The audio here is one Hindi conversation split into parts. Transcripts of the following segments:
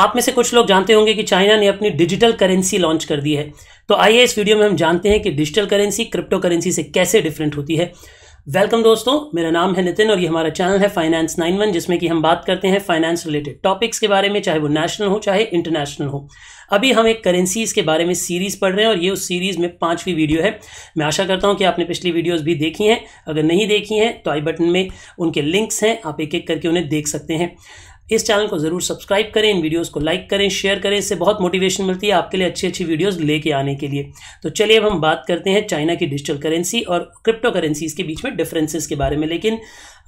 आप में से कुछ लोग जानते होंगे कि चाइना ने अपनी डिजिटल करेंसी लॉन्च कर दी है तो आइए इस वीडियो में हम जानते हैं कि डिजिटल करेंसी क्रिप्टो करेंसी से कैसे डिफरेंट होती है वेलकम दोस्तों मेरा नाम है नितिन और ये हमारा चैनल है फाइनेंस नाइन वन जिसमें कि हम बात करते हैं फाइनेंस रिलेटेड टॉपिक्स के बारे में चाहे वो नेशनल हो चाहे इंटरनेशनल हो अभी हम एक करेंसीज के बारे में सीरीज़ पढ़ रहे हैं और ये उस सीरीज़ में पांचवी वीडियो है मैं आशा करता हूँ कि आपने पिछली वीडियोज़ भी देखी हैं अगर नहीं देखी हैं तो आई बटन में उनके लिंक्स हैं आप एक एक करके उन्हें देख सकते हैं इस चैनल को ज़रूर सब्सक्राइब करें इन वीडियोस को लाइक करें शेयर करें इससे बहुत मोटिवेशन मिलती है आपके लिए अच्छी अच्छी वीडियोस लेके आने के लिए तो चलिए अब हम बात करते हैं चाइना की डिजिटल करेंसी और क्रिप्टो करेंसीज के बीच में डिफरेंसेस के बारे में लेकिन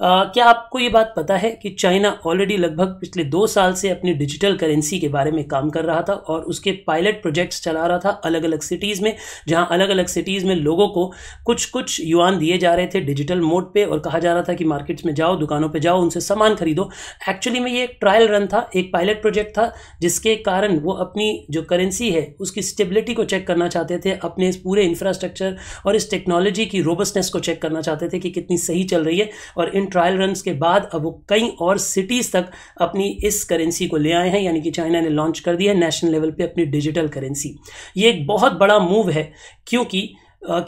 आ, क्या आपको ये बात पता है कि चाइना ऑलरेडी लगभग पिछले दो साल से अपनी डिजिटल करेंसी के बारे में काम कर रहा था और उसके पायलट प्रोजेक्ट्स चला रहा था अलग अलग सिटीज़ में जहाँ अलग अलग सिटीज़ में लोगों को कुछ कुछ युआन दिए जा रहे थे डिजिटल मोड पर और कहा जा रहा था कि मार्केट्स में जाओ दुकानों पर जाओ उनसे सामान खरीदो एक्चुअली में ये एक ट्रायल रन था एक पायलट प्रोजेक्ट था जिसके कारण वो अपनी जो करेंसी है उसकी स्टेबिलिटी को चेक करना चाहते थे अपने इस पूरे इंफ्रास्ट्रक्चर और इस टेक्नोलॉजी की रोबस्टनेस को चेक करना चाहते थे कि कितनी सही चल रही है और इन ट्रायल रन के बाद अब वो कई और सिटीज़ तक अपनी इस करेंसी को ले आए हैं यानी कि चाइना ने लॉन्च कर दिया है नेशनल लेवल पे अपनी डिजिटल करेंसी ये एक बहुत बड़ा मूव है क्योंकि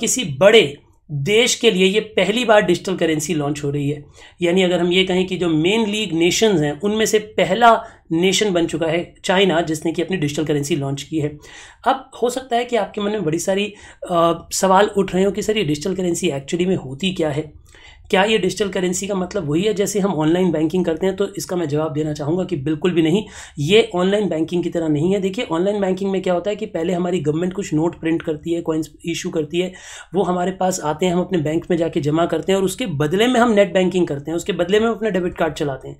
किसी बड़े देश के लिए ये पहली बार डिजिटल करेंसी लॉन्च हो रही है यानी अगर हम ये कहें कि जो मेन लीग नेशंस हैं उनमें से पहला नेशन बन चुका है चाइना जिसने कि अपनी डिजिटल करेंसी लॉन्च की है अब हो सकता है कि आपके मन में बड़ी सारी आ, सवाल उठ रहे हो कि सर ये डिजिटल करेंसी एक्चुअली में होती क्या है क्या ये डिजिटल करेंसी का मतलब वही है जैसे हम ऑनलाइन बैंकिंग करते हैं तो इसका मैं जवाब देना चाहूँगा कि बिल्कुल भी नहीं ये ऑनलाइन बैंकिंग की तरह नहीं है देखिए ऑनलाइन बैंकिंग में क्या होता है कि पहले हमारी गवर्नमेंट कुछ नोट प्रिंट करती है कॉइन्स इशू करती है वो हमारे पास आते हैं हम अपने बैंक में जाके जमा करते हैं और उसके बदले में हम नेट बैंकिंग करते हैं उसके बदले में हम अपना डेबिट कार्ड चलाते हैं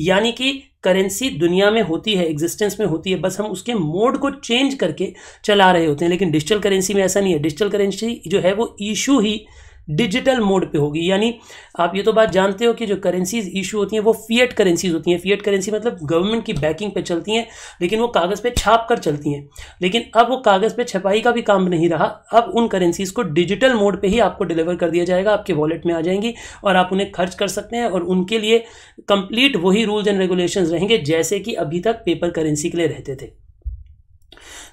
यानी कि करेंसी दुनिया में होती है एग्जिस्टेंस में होती है बस हम उसके मोड को चेंज करके चला रहे होते हैं लेकिन डिजिटल करेंसी में ऐसा नहीं है डिजिटल करेंसी जो है वो इशू ही डिजिटल मोड पे होगी यानी आप ये तो बात जानते हो कि जो करेंसीज इशू होती हैं वो फीएट करेंसीज होती हैं फीएट करेंसी मतलब गवर्नमेंट की बैकिंग पे चलती हैं लेकिन वो कागज़ पे छाप कर चलती हैं लेकिन अब वो कागज़ पे छपाई का भी काम नहीं रहा अब उन करेंसीज़ को डिजिटल मोड पर ही आपको डिलीवर कर दिया जाएगा आपके वॉलेट में आ जाएंगी और आप उन्हें खर्च कर सकते हैं और उनके लिए कंप्लीट वही रूल्स एंड रेगुलेशन रहेंगे जैसे कि अभी तक पेपर करेंसी के लिए रहते थे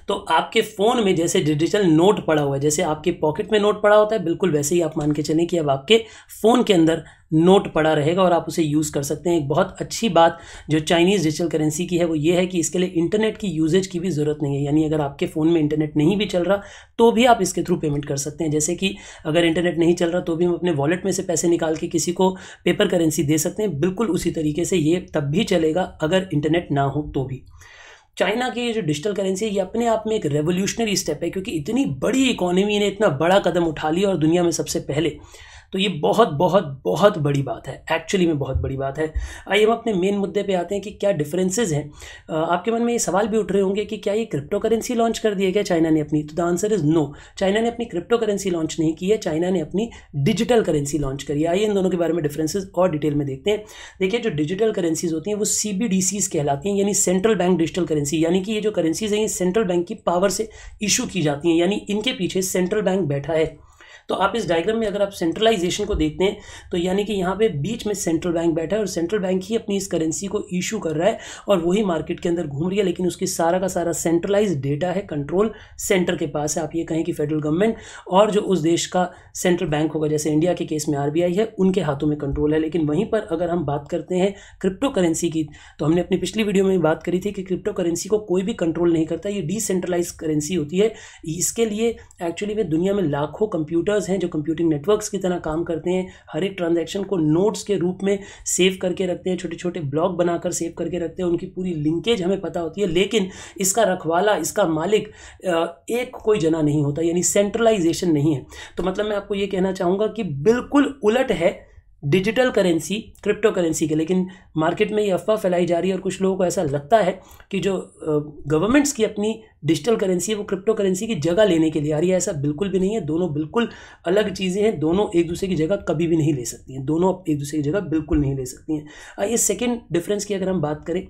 तो आपके फ़ोन में जैसे डिजिटल नोट पड़ा हुआ है जैसे आपके पॉकेट में नोट पड़ा होता है बिल्कुल वैसे ही आप मान के चलें कि अब आपके फ़ोन के अंदर नोट पड़ा रहेगा और आप उसे यूज़ कर सकते हैं एक बहुत अच्छी बात जो चाइनीज़ डिजिटल करेंसी की है वो ये है कि इसके लिए इंटरनेट की यूजेज की भी ज़रूरत नहीं है यानी अगर आपके फ़ोन में इंटरनेट नहीं भी चल रहा तो भी आप इसके थ्रू पेमेंट कर सकते हैं जैसे कि अगर इंटरनेट नहीं चल रहा तो भी हम अपने वॉलेट में से पैसे निकाल के किसी को पेपर करेंसी दे सकते हैं बिल्कुल उसी तरीके से ये तब भी चलेगा अगर इंटरनेट ना हो तो भी चाइना की जो डिजिटल करेंसी है ये अपने आप में एक रेवोल्यूशनरी स्टेप है क्योंकि इतनी बड़ी इकोनॉमी ने इतना बड़ा कदम उठा लिया और दुनिया में सबसे पहले तो ये बहुत बहुत बहुत बड़ी बात है एक्चुअली में बहुत बड़ी बात है आइए हम अपने मेन मुद्दे पे आते हैं कि क्या डिफरेंसेस हैं आपके मन में ये सवाल भी उठ रहे होंगे कि क्या ये क्रिप्टो करेंसी लॉन्च कर दी है क्या चाइना ने अपनी तो the answer is no China ने अपनी क्रिप्टो करेंसी लॉन्च नहीं की है चाइना ने अपनी डिजिटल करेंसी लॉन्च करी है आइए इन दोनों के बारे में डिफरेंसेज और डिटेल में देखते हैं देखिए जो डिजिटल करेंसीज होती हैं वो सी कहलाती हैं यानी सेंट्रल बैंक डिजिटल करेंसी यानी कि ये जो करेंसीज हैं ये सेंट्रल बैंक की पावर से इशू की जाती हैं यानी इनके पीछे सेंट्रल बैंक बैठा है तो आप इस डायग्राम में अगर आप सेंट्रलाइजेशन को देखते हैं तो यानी कि यहाँ पे बीच में सेंट्रल बैंक बैठा है और सेंट्रल बैंक ही अपनी इस करेंसी को इशू कर रहा है और वही मार्केट के अंदर घूम रही है लेकिन उसकी सारा का सारा सेंट्रलाइज डेटा है कंट्रोल सेंटर के पास है आप ये कहें कि फेडरल गवर्नमेंट और जो उस देश का सेंट्रल बैंक होगा जैसे इंडिया के केस में आर है उनके हाथों में कंट्रोल है लेकिन वहीं पर अगर हम बात करते हैं क्रिप्टो करेंसी की तो हमने अपनी पिछली वीडियो में बात करी थी कि क्रिप्टो करेंसी को कोई भी कंट्रोल नहीं करता ये डिसेंट्रलाइज करेंसी होती है इसके लिए एक्चुअली में दुनिया में लाखों कंप्यूटर ऑपरेटर्स हैं जो कंप्यूटिंग नेटवर्क्स की तरह काम करते हैं हर एक ट्रांजेक्शन को नोट्स के रूप में सेव करके रखते हैं छोटे छोटे ब्लॉक बनाकर सेव करके रखते हैं उनकी पूरी लिंकेज हमें पता होती है लेकिन इसका रखवाला इसका मालिक एक कोई जना नहीं होता यानी सेंट्रलाइजेशन नहीं है तो मतलब मैं आपको ये कहना चाहूँगा कि बिल्कुल उलट है डिजिटल करेंसी क्रिप्टो करेंसी के लेकिन मार्केट में ये अफवाह फैलाई जा रही है और कुछ लोगों को ऐसा लगता है कि जो गवर्नमेंट्स की अपनी डिजिटल करेंसी है वो क्रिप्टो करेंसी की जगह लेने के लिए आ रही है ऐसा बिल्कुल भी नहीं है दोनों बिल्कुल अलग चीज़ें हैं दोनों एक दूसरे की जगह कभी भी नहीं ले सकती हैं दोनों एक दूसरे की जगह बिल्कुल नहीं ले सकती हैं आइए सेकेंड डिफरेंस की अगर हम बात करें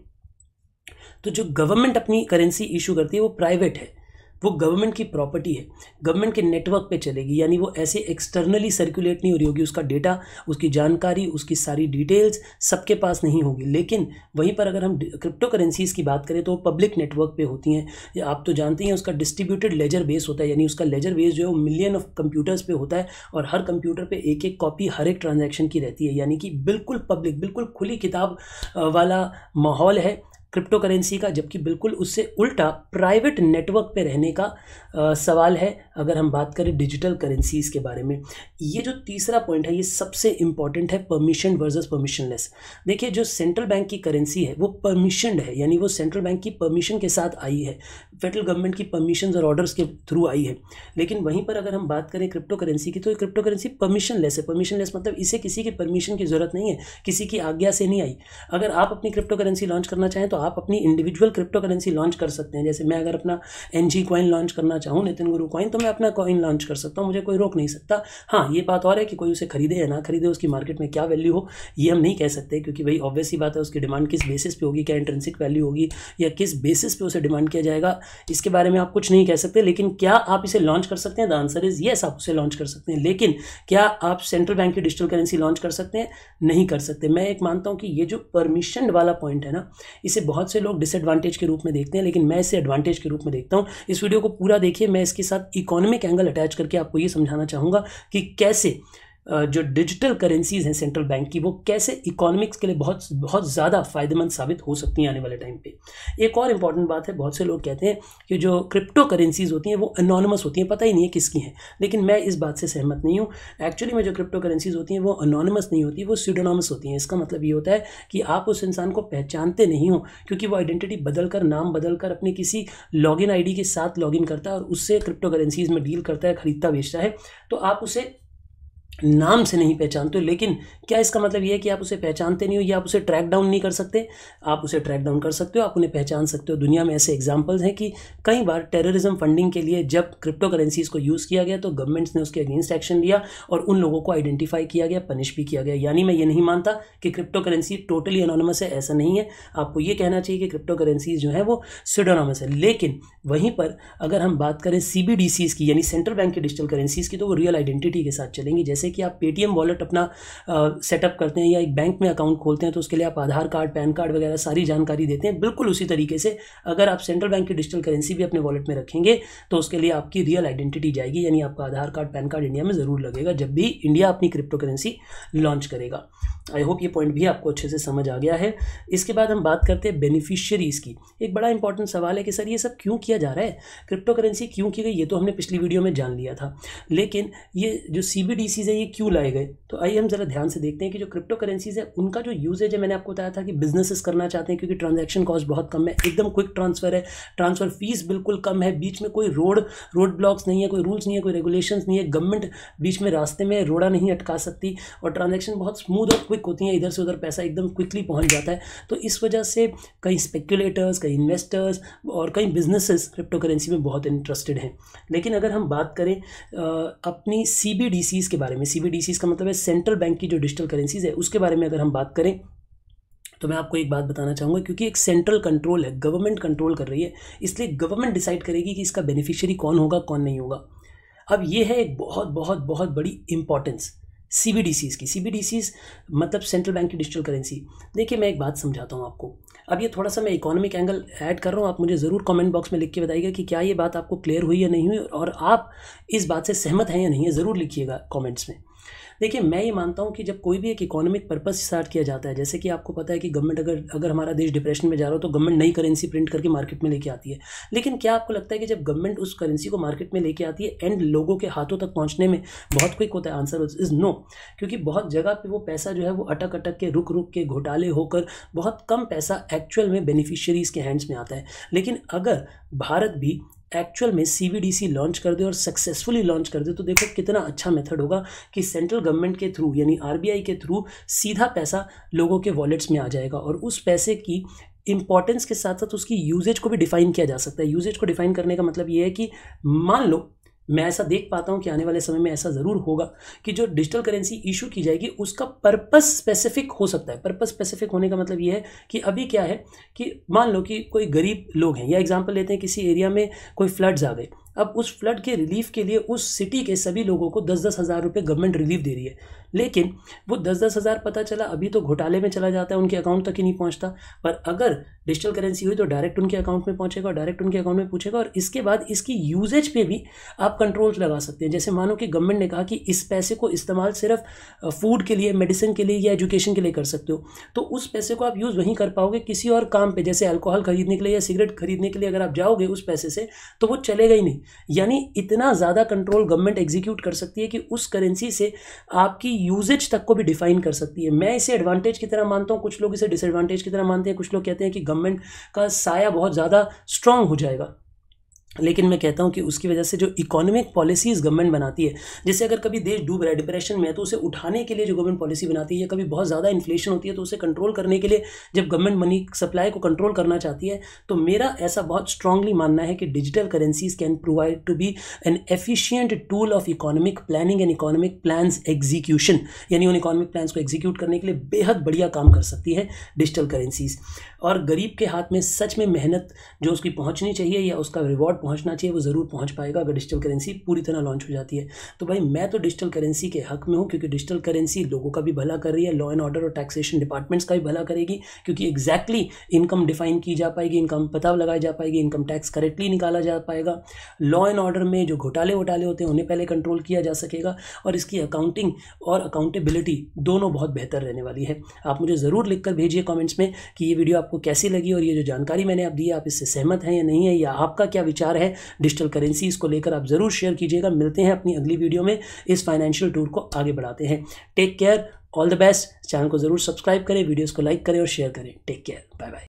तो जो गवर्नमेंट अपनी करेंसी इशू करती है वो प्राइवेट है वो गवर्नमेंट की प्रॉपर्टी है गवर्नमेंट के नेटवर्क पे चलेगी यानी वो ऐसे एक्सटर्नली सर्कुलेट नहीं हो रही होगी उसका डेटा उसकी जानकारी उसकी सारी डिटेल्स सबके पास नहीं होगी लेकिन वहीं पर अगर हम क्रिप्टो करेंसीज़ की बात करें तो वो पब्लिक नेटवर्क पे होती हैं आप तो जानते हैं उसका डिस्ट्रीब्यूटेड लेजर बेस होता है यानी उसका लेजर बेस जो है वो मिलियन ऑफ कंप्यूटर्स पे होता है और हर कंप्यूटर पर एक एक कॉपी हर एक ट्रांजेक्शन की रहती है यानी कि बिल्कुल पब्लिक बिल्कुल खुली किताब वाला माहौल है क्रिप्टो करेंसी का जबकि बिल्कुल उससे उल्टा प्राइवेट नेटवर्क पे रहने का आ, सवाल है अगर हम बात करें डिजिटल करेंसीज के बारे में ये जो तीसरा पॉइंट है ये सबसे इंपॉर्टेंट है परमिशन वर्सेस परमिशनलेस देखिए जो सेंट्रल बैंक की करेंसी है वो परमिशनड है यानी वो सेंट्रल बैंक की परमिशन के साथ आई है फेडरल गवर्नमेंट की परमिशन और ऑर्डर्स के थ्रू आई है लेकिन वहीं पर अगर हम बात करें क्रिप्टो करेंसी की तो क्रिप्टो करेंसी परमिशनलेस है परमिशनलेस मतलब इसे किसी की परमिशन की ज़रूरत नहीं है किसी की आज्ञा से नहीं आई अगर आप अपनी क्रिप्टो करेंसी लॉन्च करना चाहें तो आप अपनी इंडिविजुअल क्रिप्टो करेंसी लॉन्च कर सकते हैं जैसे मैं अगर अपना एन जी कॉइन लॉन्च करना चाहूँ नितिन गुरु कॉइन तो मैं अपना कॉइन लॉन्च कर सकता हूँ मुझे कोई रोक नहीं सकता हाँ ये बात और है कि कोई उसे खरीदे या ना खरीदे उसकी मार्केट में क्या वैल्यू हो ये हम नहीं कह सकते क्योंकि भाई ऑब्वियसली बात है उसकी डिमांड किस बेसिस पे होगी क्या इंट्रेंसिक वैल्यू होगी या किस बेसिस पे उसे डिमांड किया जाएगा इसके बारे में आप कुछ नहीं कह सकते लेकिन क्या आप इसे लॉन्च कर सकते हैं द आंसर इज़ येस आप उसे लॉन्च कर सकते हैं लेकिन क्या आप सेंट्रल बैंक की डिजिटल करेंसी लॉन्च कर सकते हैं नहीं कर सकते मैं एक मानता हूँ कि ये जो परमिशन वाला पॉइंट है ना इसे बहुत से लोग डिसएडवांटेज के रूप में देखते हैं लेकिन मैं इसे एडवांटेज के रूप में देखता हूँ इस वीडियो को पूरा देखिए मैं इसके साथ इकोनॉमिक एंगल अटैच करके आपको ये समझाना चाहूँगा कि कैसे जो डिजिटल करेंसीज़ हैं सेंट्रल बैंक की वो कैसे इकोनॉमिक्स के लिए बहुत बहुत ज़्यादा फ़ायदेमंद साबित हो सकती हैं आने वाले टाइम पे एक और इम्पॉर्टेंट बात है बहुत से लोग कहते हैं कि जो क्रिप्टो करेंसीज़ होती हैं वो अनोनमस होती हैं पता ही नहीं है किसकी हैं लेकिन मैं इस बात से सहमत नहीं हूँ एक्चुअली में जो क्रिप्टो करेंसीज़ होती हैं वो अनोनमस नहीं होती वो सीडोनॉमस होती हैं इसका मतलब ये होता है कि आप उस इंसान को पहचानते नहीं हो क्योंकि वो आइडेंटिटी बदल कर नाम बदल कर अपने किसी लॉगिन आईडी के साथ लॉगिन करता है और उससे क्रिप्टो करेंसीज़ में डील करता है ख़रीदता बेचता है तो आप उसे नाम से नहीं पहचानते हो लेकिन क्या इसका मतलब यह है कि आप उसे पहचानते नहीं हो या आप उसे ट्रैक डाउन नहीं कर सकते आप उसे ट्रैक डाउन कर सकते हो आप उन्हें पहचान सकते हो दुनिया में ऐसे एग्जाम्पल्स हैं कि कई बार टेररिज्म फंडिंग के लिए जब क्रिप्टो करेंसीज को यूज़ किया गया तो गवर्नमेंट्स ने उसके अगेंस्ट एक्शन लिया और उन लोगों को आइडेंटिफाई किया गया पनिश भी किया गया यानी मैं ये नहीं मानता कि क्रिप्टो करेंसी टोटली अनोनमस है ऐसा नहीं है आपको ये कहना चाहिए कि क्रिप्टो करेंसीज जो है वो सिडोनमस है लेकिन वहीं पर अगर हम बात करें सी की यानी सेंट्रल बैंक की डिजिटल करेंसीज की तो वो रियल आइडेंटिटी के साथ चलेंगी जैसे जैसे कि आप पेटीएम वॉलेट अपना सेटअप करते हैं या एक बैंक में अकाउंट खोलते हैं तो उसके लिए आप आधार कार्ड पैन कार्ड वगैरह सारी जानकारी देते हैं बिल्कुल उसी तरीके से अगर आप सेंट्रल बैंक की डिजिटल करेंसी भी अपने वॉलेट में रखेंगे तो उसके लिए आपकी रियल आइडेंटिटी जाएगी यानी आपका Aadhaar card PAN card India में ज़रूर लगेगा जब भी इंडिया अपनी क्रिप्टो करेंसी लॉन्च करेगा आई होप ये पॉइंट भी आपको अच्छे से समझ आ गया है इसके बाद हम बात करते हैं बेनिफिशियरीज़ की एक बड़ा इंपॉर्टेंट सवाल है कि सर ये सब क्यों किया जा रहा है क्रिप्टो करेंसी क्यों की गई ये तो हमने पिछली वीडियो में जान लिया था लेकिन ये जो सी बी डी सीज़ है ये क्यों लाए गए तो आइए हम ज़रा ध्यान से देखते हैं कि जो क्रिप्टो करेंसीज़ है उनका जो यूजेज है मैंने आपको बताया था कि बिजनेसेस करना चाहते हैं क्योंकि ट्रांजेक्शन कॉस्ट बहुत कम है एकदम क्विक ट्रांसफ़र है ट्रांसफ़र फीस बिल्कुल कम है बीच में कोई रोड रोड ब्लॉक्स नहीं है कोई रूल्स नहीं है कोई रेगुलेशन नहीं है गवर्नमेंट बीच में रास्ते में रोड़ा नहीं अटका सकती और ट्रांजेक्शन बहुत स्मूथ और क्विक होती हैं इधर से उधर पैसा एकदम क्विकली पहुंच जाता है तो इस वजह से कई स्पेकुलेटर्स कई इन्वेस्टर्स और कई बिजनेसेस क्रिप्टो करेंसी में बहुत इंटरेस्टेड हैं लेकिन अगर हम बात करें अपनी सी के बारे में सी का मतलब है सेंट्रल बैंक की जो डिजिटल करेंसीज है उसके बारे में अगर हम बात करें तो मैं आपको एक बात बताना चाहूँगा क्योंकि एक सेंट्रल कंट्रोल है गवर्नमेंट कंट्रोल कर रही है इसलिए गवर्नमेंट डिसाइड करेगी कि इसका बेनिफिशियरी कौन होगा कौन नहीं होगा अब ये है एक बहुत बहुत बहुत बड़ी importance C B D Cs की सी बी डी सीज़ मतलब सेंट्रल बैंक की डिजिटल करेंसी देखिए मैं एक बात समझाता हूँ आपको अब ये थोड़ा सा मैं इकोनॉमिक एंगल ऐड कर रहा हूँ आप मुझे ज़रूर कमेंट बॉक्स में लिख के बताइएगा कि क्या ये बात आपको क्लियर हुई या नहीं हुई और आप इस बात से सहमत हैं या नहीं है ज़रूर लिखिएगा कॉमेंट्स में देखिए मैं ये मानता हूँ कि जब कोई भी एक इकोनॉमिक पर्पज़ स्टार्ट किया जाता है जैसे कि आपको पता है कि गवर्नमेंट अगर अगर हमारा देश डिप्रेशन में जा रहा हो तो गवर्नमेंट नई करेंसी प्रिंट करके मार्केट में लेके आती है लेकिन क्या आपको लगता है कि जब गवर्नमेंट उस करेंसी को मार्केट में लेके आती है एंड लोगों के हाथों तक पहुँचने में बहुत क्विक होता है आंसर इज़ नो क्योंकि बहुत जगह पर वो पैसा जो है वो अटक अटक के रुक रुक के घोटाले होकर बहुत कम पैसा एक्चुअल में बेनिफिशरीज़ के हैंड्स में आता है लेकिन अगर भारत भी एक्चुअल में सी लॉन्च कर दे और सक्सेसफुली लॉन्च कर दे तो देखो कितना अच्छा मेथड होगा कि सेंट्रल गवर्नमेंट के थ्रू यानी आरबीआई के थ्रू सीधा पैसा लोगों के वॉलेट्स में आ जाएगा और उस पैसे की इंपॉर्टेंस के साथ साथ उसकी यूजेज को भी डिफाइन किया जा सकता है यूजेज को डिफाइन करने का मतलब ये है कि मान लो मैं ऐसा देख पाता हूँ कि आने वाले समय में ऐसा ज़रूर होगा कि जो डिजिटल करेंसी इशू की जाएगी उसका पर्पस स्पेसिफिक हो सकता है पर्पस स्पेसिफिक होने का मतलब ये है कि अभी क्या है कि मान लो कि कोई गरीब लोग हैं या एग्जांपल लेते हैं किसी एरिया में कोई फ्लड्स आ गए अब उस फ्लड के रिलीफ के लिए उस सिटी के सभी लोगों को दस दस हज़ार रुपये गवर्नमेंट रिलीफ दे रही है लेकिन वो दस दस हज़ार पता चला अभी तो घोटाले में चला जाता है उनके अकाउंट तक ही नहीं पहुंचता पर अगर डिजिटल करेंसी हुई तो डायरेक्ट उनके अकाउंट में पहुंचेगा और डायरेक्ट उनके अकाउंट में पूछेगा और इसके बाद इसकी यूजेज पे भी आप कंट्रोल्स लगा सकते हैं जैसे मानो कि गवर्नमेंट ने कहा कि इस पैसे को इस्तेमाल सिर्फ फूड के लिए मेडिसिन के लिए या एजुकेशन के लिए कर सकते हो तो उस पैसे को आप यूज़ वहीं कर पाओगे किसी और काम पर जैसे अल्कोहल खरीदने के लिए या सिगरेट खरीदने के लिए अगर आप जाओगे उस पैसे से तो वो चलेगा ही नहीं यानी इतना ज़्यादा कंट्रोल गवर्नमेंट एग्जीक्यूट कर सकती है कि उस करेंसी से आपकी यूजेज तक को भी डिफाइन कर सकती है मैं इसे एडवांटेज की तरह मानता हूँ कुछ लोग इसे डिसएडवांटेज की तरह मानते हैं कुछ लोग कहते हैं कि गवर्नमेंट का साया बहुत ज़्यादा स्ट्रांग हो जाएगा लेकिन मैं कहता हूँ कि उसकी वजह से जो इकोनॉमिक पॉलिसीज़ गवर्नमेंट बनाती है जैसे अगर कभी देश डूब रहा है डिप्रेशन में है तो उसे उठाने के लिए जो गवर्नमेंट पॉलिसी बनाती है या कभी बहुत ज़्यादा इन्फ्लेशन होती है तो उसे कंट्रोल करने के लिए जब गवर्नमेंट मनी सप्लाई को कंट्रोल करना चाहती है तो मेरा ऐसा बहुत स्ट्रांगली मानना है कि digital currencies can provide to be an efficient tool of economic planning and economic plan execution यानी उन इकोनॉमिक प्लान को एग्जीक्यूट करने के लिए बेहद बढ़िया काम कर सकती है डिजिटल करेंसीज़ और गरीब के हाथ में सच में मेहनत जो उसकी पहुंचनी चाहिए या उसका रिवॉर्ड पहुंचना चाहिए वो ज़रूर पहुंच पाएगा अगर डिजिटल करेंसी पूरी तरह लॉन्च हो जाती है तो भाई मैं तो डिजिटल करेंसी के हक में हूँ क्योंकि डिजिटल करेंसी लोगों का भी भला कर रही है लॉ एंड ऑर्डर और टैक्सेशन डिपार्टमेंट्स का भी भला करेगी क्योंकि एग्जैक्टली इनकम डिफाइन की जा पाएगी इनकम पता लगाई जा पाएगी इनकम टैक्स करेक्टली निकाला जा पाएगा लॉ एंड ऑर्डर में जो घोटाले वोटाले होते हैं उन्हें पहले कंट्रोल किया जा सकेगा और इसकी अकाउंटिंग और अकाउंटेबिलिटी दोनों बहुत बेहतर रहने वाली है आप मुझे ज़रूर लिखकर भेजिए कॉमेंट्स में कि ये वीडियो आपको आपको कैसी लगी और ये जो जानकारी मैंने आप दी आप इससे सहमत हैं या नहीं है या आपका क्या विचार है डिजिटल करेंसी इसको लेकर आप ज़रूर शेयर कीजिएगा मिलते हैं अपनी अगली वीडियो में इस फाइनेंशियल टूर को आगे बढ़ाते हैं take care all the best channel को ज़रूर सब्सक्राइब करें वीडियोज़ को लाइक करें और शेयर करें टेक केयर बाय बाय